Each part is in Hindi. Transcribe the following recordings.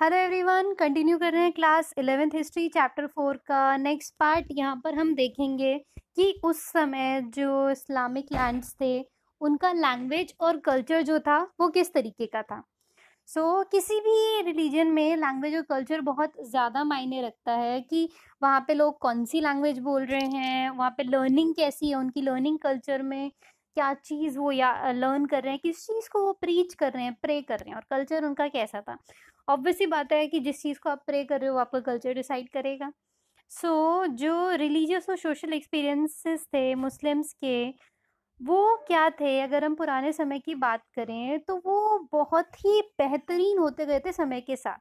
हेलो एवरीवन कंटिन्यू कर रहे हैं class eleventh history chapter four का नेक्स्ट पार्ट यहाँ पर हम देखेंगे कि उस समय जो इस्लामिक लैंड्स थे उनका लैंग्वेज और कल्चर जो था वो किस तरीके का था सो so, किसी भी रिलीजन में लैंग्वेज और कल्चर बहुत ज़्यादा मायने रखता है कि वहाँ पे लोग कौन सी लैंग्वेज बोल रहे हैं वहाँ पे लर्निंग कैसी है उनकी लर्निंग कल्चर में क्या चीज़ वो या लर्न कर रहे हैं किस चीज़ को वो प्रीच कर रहे हैं प्रे कर रहे हैं और कल्चर उनका कैसा था ऑब्वियस ही बात है कि जिस चीज़ को आप प्रे कर रहे हो आपका कल्चर डिसाइड करेगा सो so, जो रिलीजियस और सोशल एक्सपीरियंसेस थे मुस्लिम्स के वो क्या थे अगर हम पुराने समय की बात करें तो वो बहुत ही बेहतरीन होते गए थे समय के साथ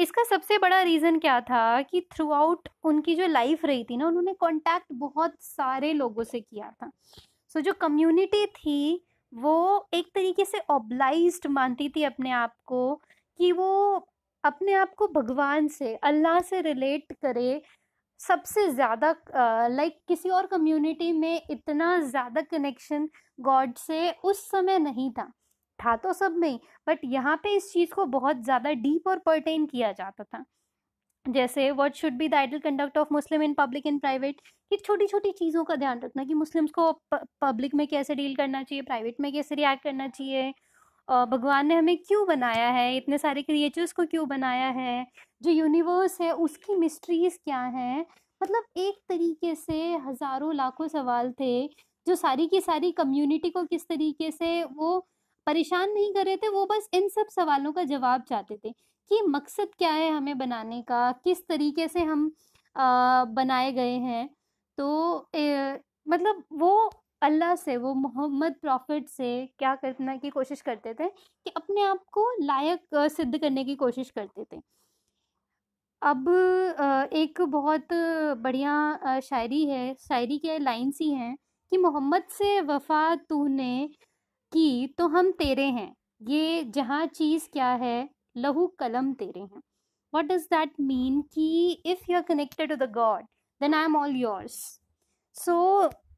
इसका सबसे बड़ा रीज़न क्या था कि थ्रू आउट उनकी जो लाइफ रही थी ना उन्होंने कॉन्टैक्ट बहुत सारे लोगों से किया था सो so, जो कम्युनिटी थी वो एक तरीके से ओबलाइज मानती थी अपने आप को कि वो अपने आप को भगवान से अल्लाह से रिलेट करे सबसे ज़्यादा लाइक किसी और कम्युनिटी में इतना ज़्यादा कनेक्शन गॉड से उस समय नहीं था था तो सब में बट यहाँ पे इस चीज़ को बहुत ज़्यादा डीप और परटेन किया जाता था जैसे what should be the ideal conduct of Muslim in public in private कि छोटी छोटी चीज़ों का ध्यान रखना कि मुस्लिम्स को पब्लिक में कैसे डील करना चाहिए प्राइवेट में कैसे रिएक्ट करना चाहिए भगवान ने हमें क्यों बनाया है इतने सारे क्रिएचर्स को क्यों बनाया है जो यूनिवर्स है उसकी मिस्ट्रीज क्या हैं मतलब एक तरीके से हज़ारों लाखों सवाल थे जो सारी की सारी कम्युनिटी को किस तरीके से वो परेशान नहीं कर रहे थे वो बस इन सब सवालों का जवाब चाहते थे कि मकसद क्या है हमें बनाने का किस तरीके से हम आ, बनाए गए हैं तो ए, मतलब वो अल्लाह से वो मोहम्मद प्रॉफिट से क्या करने की कोशिश करते थे कि अपने आप को लायक सिद्ध करने की कोशिश करते थे अब एक बहुत बढ़िया शायरी है शायरी के लाइन्स ही हैं कि मोहम्मद से वफा तूने की तो हम तेरे हैं ये जहाँ चीज़ क्या है लहू कलम तेरे हैं वट डज़ दैट मीन कि if you are connected to the God then I am all yours so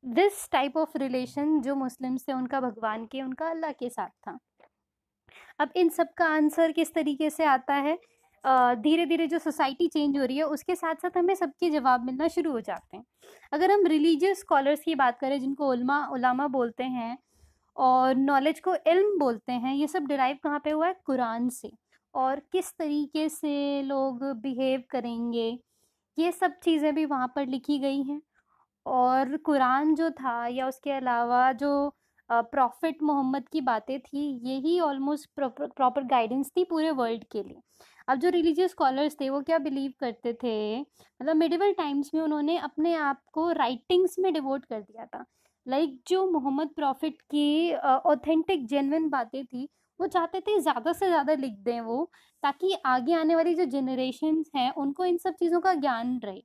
this type of relation जो मुस्लिम्स थे उनका भगवान के उनका अल्लाह के साथ था अब इन सब का आंसर किस तरीके से आता है धीरे धीरे जो सोसाइटी चेंज हो रही है उसके साथ साथ हमें सबके जवाब मिलना शुरू हो जाते हैं अगर हम रिलीजियस स्कॉलर्स की बात करें जिनको उल्मा उलामा बोलते हैं और नॉलेज को इल्म बोलते हैं ये सब डिराइव कहाँ पे हुआ है कुरान से और किस तरीके से लोग बिहेव करेंगे ये सब चीज़ें भी वहाँ पर लिखी गई हैं और कुरान जो था या उसके अलावा जो प्रॉफिट मोहम्मद की बातें थी यही ऑलमोस्ट प्रॉपर गाइडेंस थी पूरे वर्ल्ड के लिए अब जो रिलीजियस स्कॉलर्स थे वो क्या बिलीव करते थे मतलब मिडिवल टाइम्स में उन्होंने अपने आप को राइटिंग्स में डिवोट कर दिया था लाइक like, जो मोहम्मद प्रॉफिट की ऑथेंटिक जेनविन बातें थी वो चाहते थे ज़्यादा से ज़्यादा लिख दें वो ताकि आगे आने वाली जो जनरेशन हैं उनको इन सब चीज़ों का ज्ञान रहे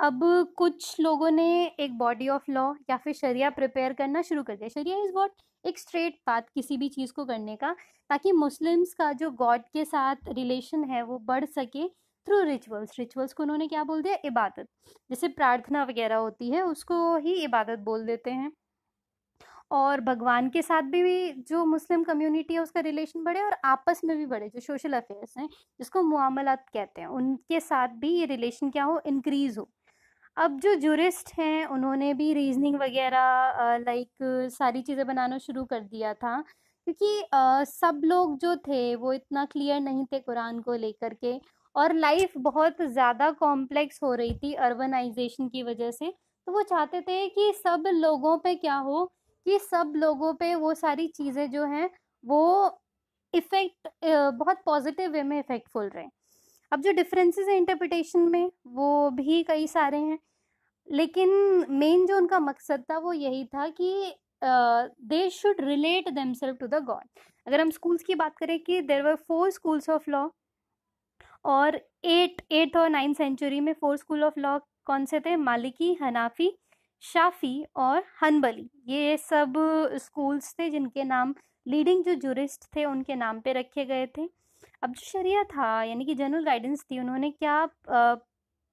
अब कुछ लोगों ने एक बॉडी ऑफ लॉ या फिर शरिया प्रिपेयर करना शुरू कर दिया शरिया इज़ वॉट एक स्ट्रेट पाथ किसी भी चीज़ को करने का ताकि मुस्लिम्स का जो गॉड के साथ रिलेशन है वो बढ़ सके थ्रू रिचुअल्स रिचुअल्स को उन्होंने क्या बोल दिया इबादत जैसे प्रार्थना वगैरह होती है उसको ही इबादत बोल देते हैं और भगवान के साथ भी, भी जो मुस्लिम कम्युनिटी है उसका रिलेशन बढ़े और आपस में भी बढ़े जो सोशल अफेयर्स हैं जिसको मामलात कहते हैं उनके साथ भी ये रिलेशन क्या हो इंक्रीज हो अब जो जूरिस्ट हैं उन्होंने भी रीजनिंग वगैरह लाइक सारी चीज़ें बनाना शुरू कर दिया था क्योंकि आ, सब लोग जो थे वो इतना क्लियर नहीं थे कुरान को लेकर के और लाइफ बहुत ज़्यादा कॉम्प्लेक्स हो रही थी अर्बनाइजेशन की वजह से तो वो चाहते थे कि सब लोगों पे क्या हो कि सब लोगों पे वो सारी चीज़ें जो हैं वो इफ़ेक्ट बहुत पॉजिटिव वे में इफ़ेक्टफुल रहे अब जो डिफरेंसेस हैं इंटरप्रिटेशन में वो भी कई सारे हैं लेकिन मेन जो उनका मकसद था वो यही था कि they should relate them self to the God अगर हम स्कूल्स की बात करें कि there were four schools of law और एट एट और नाइन्थ सेंचुरी में फोर स्कूल ऑफ लॉ कौन से थे मालिकी हनाफी शाफी और हनबली ये सब स्कूल्स थे जिनके नाम लीडिंग जो जूरिस्ट थे उनके नाम पे रखे गए थे अब जो शरिया था यानी कि जनरल गाइडेंस थी उन्होंने क्या आ,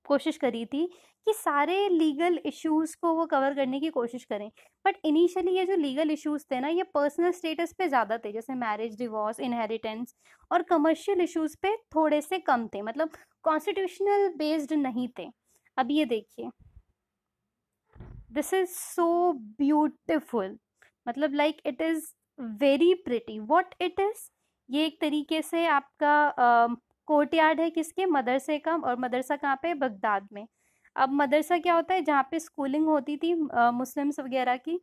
कोशिश करी थी कि सारे लीगल इश्यूज को वो कवर करने की कोशिश करें बट इनिशियली ये जो लीगल इश्यूज थे ना ये पर्सनल स्टेटस पे ज़्यादा थे जैसे मैरिज डिवोर्स इनहेरिटेंस और कमर्शियल इश्यूज पे थोड़े से कम थे मतलब कॉन्स्टिट्यूशनल बेस्ड नहीं थे अब ये देखिए दिस इज सो ब्यूटिफुल मतलब like it is very pretty what it is ये एक तरीके से आपका कोर्ट यार्ड है किसके मदरसे का और मदरसा कहाँ पे बगदाद में अब मदरसा क्या होता है जहाँ पे स्कूलिंग होती थी मुस्लिम्स वगैरह की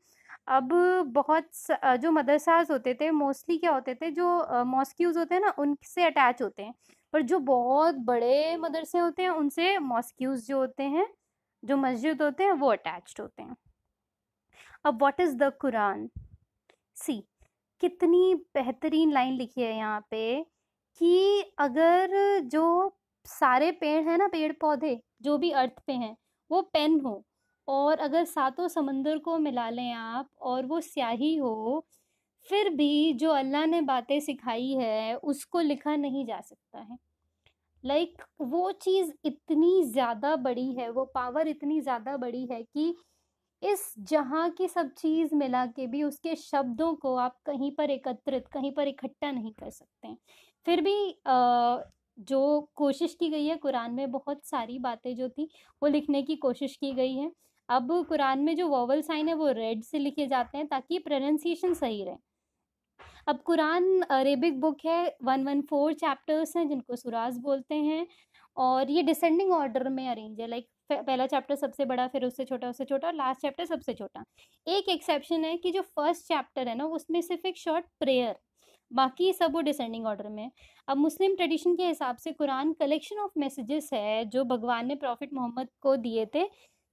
अब बहुत स, जो मदरसाज होते थे मोस्टली क्या होते थे जो मॉस्क्यूज़ होते हैं ना उनसे अटैच होते हैं पर जो बहुत बड़े मदरसे होते हैं उनसे मॉस्क्यूज़ जो होते हैं जो मस्जिद होते हैं वो अटैच्ड होते हैं अब व्हाट इज़ द कुरान सी कितनी बेहतरीन लाइन लिखी है यहाँ पे कि अगर जो सारे पेड़ हैं ना पेड़ पौधे जो भी अर्थ पे हैं वो पेन हो और अगर सातों समंदर को मिला लें आप और वो स्याही हो फिर भी जो अल्लाह ने बातें सिखाई है उसको लिखा नहीं जा सकता है लाइक like, वो चीज़ इतनी ज़्यादा बड़ी है वो पावर इतनी ज़्यादा बड़ी है कि इस जहाँ की सब चीज़ मिला के भी उसके शब्दों को आप कहीं पर एकत्रित कहीं पर इकट्ठा नहीं कर सकते फिर भी आ, जो कोशिश की गई है कुरान में बहुत सारी बातें जो थी वो लिखने की कोशिश की गई है अब कुरान में जो वॉवल साइन है वो रेड से लिखे जाते हैं ताकि प्रोनंसिएशन सही रहे अब कुरान अरेबिक बुक है वन वन फोर चैप्टर्स हैं जिनको सुराज बोलते हैं और ये डिसेंडिंग ऑर्डर में अरेंज है लाइक पहला चैप्टर सबसे बड़ा फिर उससे छोटा उससे छोटा और लास्ट चैप्टर सबसे छोटा एक एक्सेप्शन है कि जो फर्स्ट चैप्टर है ना उसमें सिर्फ एक शॉर्ट प्रेयर बाकी सब वो डिसेंडिंग ऑर्डर में अब मुस्लिम ट्रेडिशन के हिसाब से कुरान कलेक्शन ऑफ मैसेजेस है जो भगवान ने प्रॉफिट मोहम्मद को दिए थे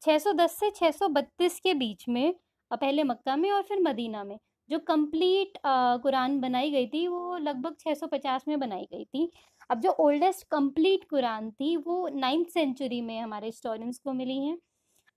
610 से 632 के बीच में पहले मक्का में और फिर मदीना में जो कंप्लीट कुरान बनाई गई थी वो लगभग 650 में बनाई गई थी अब जो ओल्डेस्ट कंप्लीट कुरान थी वो नाइन्थ सेंचुरी में हमारे स्टोरेंस को मिली हैं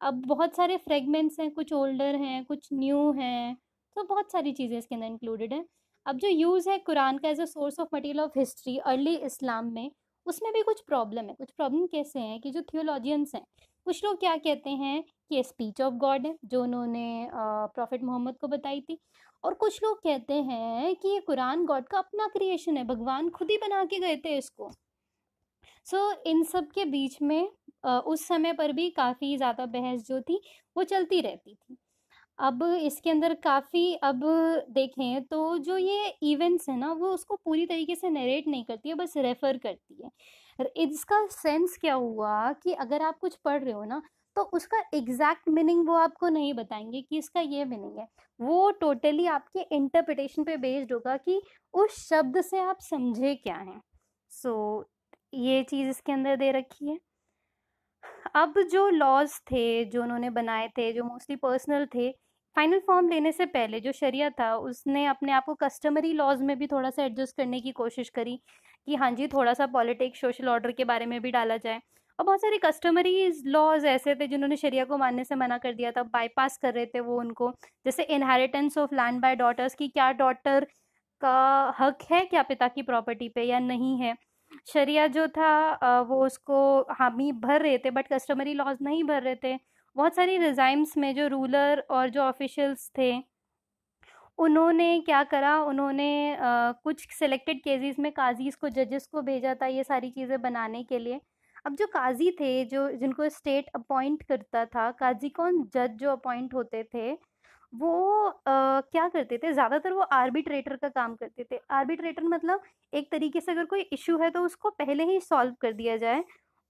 अब बहुत सारे फ्रेगमेंट्स हैं कुछ ओल्डर हैं कुछ न्यू हैं तो बहुत सारी चीज़ें इसके अंदर इंक्लूडेड हैं अब जो यूज़ है कुरान का as a source of material of history early Islam में उसमें भी कुछ प्रॉब्लम है कुछ प्रॉब्लम कैसे हैं कि जो थियोलॉजियंस हैं कुछ लोग क्या कहते हैं कि स्पीच ऑफ गॉड है जो उन्होंने प्रॉफिट मोहम्मद को बताई थी और कुछ लोग कहते हैं कि ये कुरान गॉड का अपना क्रिएशन है भगवान खुद ही बना के गए थे इसको सो so, इन सब के बीच में उस समय पर भी काफ़ी ज़्यादा बहस जो थी वो चलती रहती थी अब इसके अंदर काफ़ी अब देखें तो जो ये इवेंट्स हैं ना वो उसको पूरी तरीके से नरेट नहीं करती है बस रेफ़र करती है इसका सेंस क्या हुआ कि अगर आप कुछ पढ़ रहे हो ना तो उसका एग्जैक्ट मीनिंग वो आपको नहीं बताएंगे कि इसका ये मीनिंग है वो टोटली totally आपके इंटरप्रिटेशन पे बेस्ड होगा कि उस शब्द से आप समझे क्या हैं सो so, ये चीज़ इसके अंदर दे रखी है अब जो लॉज थे जो उन्होंने बनाए थे जो मोस्टली पर्सनल थे फाइनल फॉर्म लेने से पहले जो शरिया था उसने अपने आप को कस्टमरी लॉज में भी थोड़ा सा एडजस्ट करने की कोशिश करी कि हाँ जी थोड़ा सा पॉलिटिक्स सोशल ऑर्डर के बारे में भी डाला जाए और बहुत सारे कस्टमरी लॉज ऐसे थे जिन्होंने शरिया को मानने से मना कर दिया था बाईपास कर रहे थे वो उनको जैसे inheritance of land by daughters की क्या डॉटर का हक है क्या पिता की प्रॉपर्टी पे या नहीं है शरिया जो था वो उसको हामी भर रहे थे बट कस्टमरी लॉज नहीं भर रहे थे बहुत सारी रिज़ाइम्स में जो रूलर और जो ऑफिशल्स थे उन्होंने क्या करा उन्होंने आ, कुछ सेलेक्टेड केसेस में काजीज़ को जजेस को भेजा था ये सारी चीज़ें बनाने के लिए अब जो काजी थे जो जिनको स्टेट अपॉइंट करता था काजी कौन जज जो अपॉइंट होते थे वो आ, क्या करते थे ज़्यादातर वो आर्बिट्रेटर का काम करते थे आर्बिट्रेटर मतलब एक तरीके से अगर कोई इशू है तो उसको पहले ही सॉल्व कर दिया जाए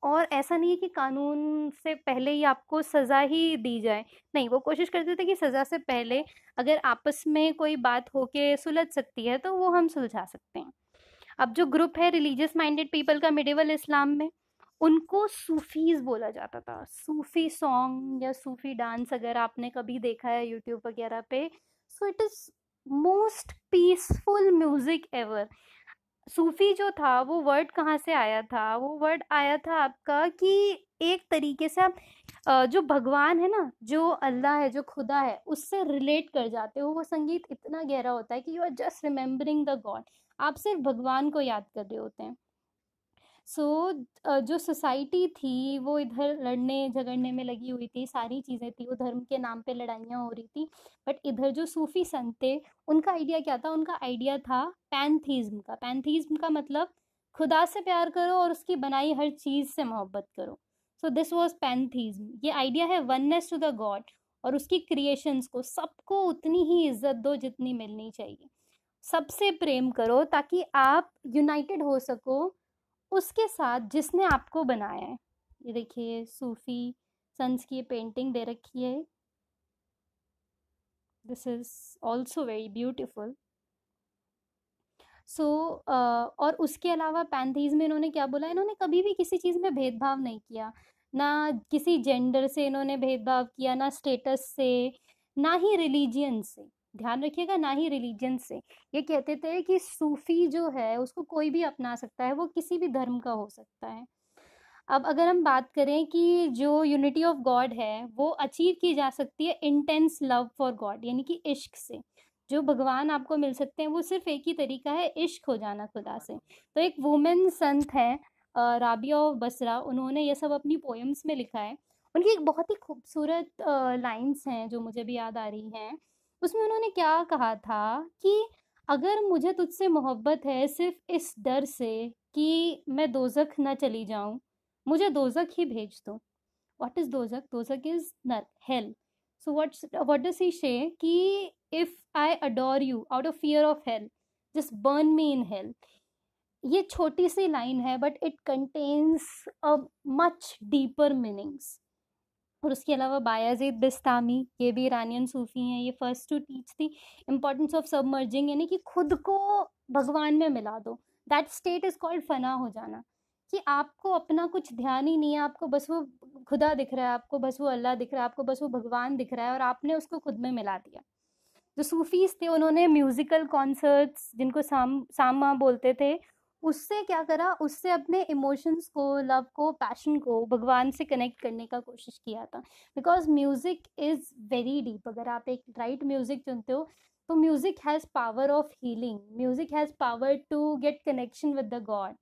और ऐसा नहीं है कि कानून से पहले ही आपको सज़ा ही दी जाए नहीं वो कोशिश करते थे कि सज़ा से पहले अगर आपस में कोई बात हो के सुलझ सकती है तो वो हम सुलझा सकते हैं अब जो ग्रुप है रिलीजियस माइंडेड पीपल का मिडिवल इस्लाम में उनको सूफीज बोला जाता था सूफी सॉन्ग या सूफी डांस अगर आपने कभी देखा है यूट्यूब वगैरह पे so it is most peaceful music ever सूफी जो था वो वर्ड कहाँ से आया था वो वर्ड आया था आपका कि एक तरीके से आप जो भगवान है ना जो अल्लाह है जो खुदा है उससे रिलेट कर जाते हो वो संगीत इतना गहरा होता है कि you are just remembering the God आप सिर्फ भगवान को याद कर रहे होते हैं सो so, जो सोसाइटी थी वो इधर लड़ने झगड़ने में लगी हुई थी सारी चीज़ें थी वो धर्म के नाम पे लड़ाइयाँ हो रही थी बट इधर जो सूफी संत थे उनका आइडिया क्या था उनका आइडिया था पैनथीज्म का पैंथीजम का मतलब खुदा से प्यार करो और उसकी बनाई हर चीज़ से मोहब्बत करो सो दिस वॉज पैनथीज्म ये आइडिया है वननेस टू द गॉड और उसकी क्रिएशंस को सबको उतनी ही इज्जत दो जितनी मिलनी चाहिए सबसे प्रेम करो ताकि आप यूनाइटेड हो सको उसके साथ जिसने आपको बनाया है ये देखिए सूफी सन्स की पेंटिंग दे रखी है this is also very beautiful so और उसके अलावा पैंथीज में इन्होंने क्या बोला इन्होंने कभी भी किसी चीज़ में भेदभाव नहीं किया ना किसी जेंडर से इन्होंने भेदभाव किया ना स्टेटस से ना ही रिलीजियन से ध्यान रखिएगा ना ही रिलीजन से ये कहते थे कि सूफी जो है उसको कोई भी अपना सकता है वो किसी भी धर्म का हो सकता है अब अगर हम बात करें कि जो यूनिटी ऑफ गॉड है वो अचीव की जा सकती है इंटेंस लव फॉर गॉड यानी कि इश्क से जो भगवान आपको मिल सकते हैं वो सिर्फ एक ही तरीका है इश्क हो जाना खुदा से तो एक वुमेन संत है राबिया बसरा उन्होंने ये सब अपनी पोएम्स में लिखा है उनकी एक बहुत ही खूबसूरत लाइंस हैं जो मुझे भी याद आ रही हैं उसमें उन्होंने क्या कहा था कि अगर मुझे तुझसे मोहब्बत है सिर्फ इस डर से कि मैं दोजक ना चली जाऊं मुझे दोजक ही भेज दो व्हाट इज़ दोजक दोजक इज़ नर hell so what's what does he say कि if I adore you out of fear of hell just burn me in hell ये छोटी सी लाइन है but it contains a much deeper meanings और उसके अलावा बायाजीद बिस्तामी ये भी ईरानियन सूफ़ी हैं ये first to teach the importance of submerging यानी कि खुद को भगवान में मिला दो दैट स्टेट इज़ कॉल्ड फना हो जाना कि आपको अपना कुछ ध्यान ही नहीं है आपको बस वो खुदा दिख रहा है आपको बस वो अल्लाह दिख रहा है आपको बस वो भगवान दिख रहा है और आपने उसको खुद में मिला दिया जो सूफ़ीज़ थे उन्होंने म्यूज़िकल कॉन्सर्ट्स जिनको साम सामा बोलते थे उससे क्या करा उससे अपने इमोशंस को लव को पैशन को भगवान से कनेक्ट करने का कोशिश किया था because music is very deep अगर आप एक राइट म्यूज़िक चुनते हो तो music has power of healing music has power to get connection with the God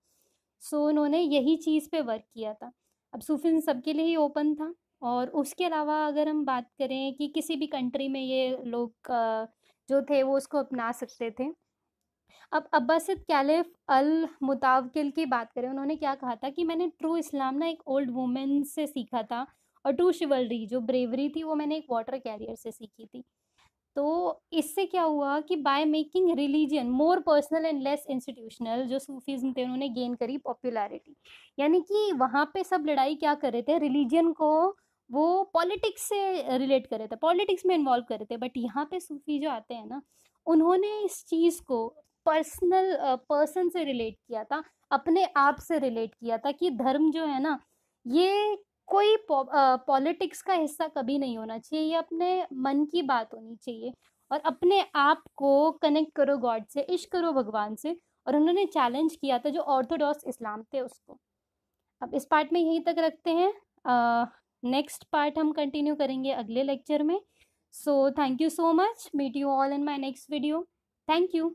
so उन्होंने यही चीज़ पे वर्क किया था अब सूफिन सबके लिए ही ओपन था और उसके अलावा अगर हम बात करें कि किसी भी कंट्री में ये लोग जो थे वो उसको अपना सकते थे अब अब्बासद कैलिफ अल मुतावकिल की बात करें उन्होंने क्या कहा था कि मैंने ट्रू इस्लाम ना एक ओल्ड वुमेन से सीखा था और ट्रू शिवलरी जो ब्रेवरी थी वो मैंने एक वाटर कैरियर से सीखी थी तो इससे क्या हुआ कि by making religion more personal and less institutional जो सूफीज़म थे उन्होंने गेन करी पॉपुलैरिटी यानी कि वहाँ पे सब लड़ाई क्या कर रहे थे रिलीजन को वो पॉलिटिक्स से रिलेट कर रहे थे पॉलिटिक्स में इन्वॉल्व कर रहे थे बट यहाँ पे सूफी जो आते हैं ना उन्होंने इस चीज़ को पर्सनल पर्सन से रिलेट किया था अपने आप से रिलेट किया था कि धर्म जो है ना ये कोई पॉलिटिक्स का हिस्सा कभी नहीं होना चाहिए ये अपने मन की बात होनी चाहिए और अपने आप को कनेक्ट करो गॉड से इश्क करो भगवान से और उन्होंने चैलेंज किया था जो ऑर्थोडॉक्स इस्लाम थे उसको अब इस पार्ट में यहीं तक रखते हैं नेक्स्ट पार्ट हम कंटिन्यू करेंगे अगले लेक्चर में so thank you so much meet you all in my next video thank you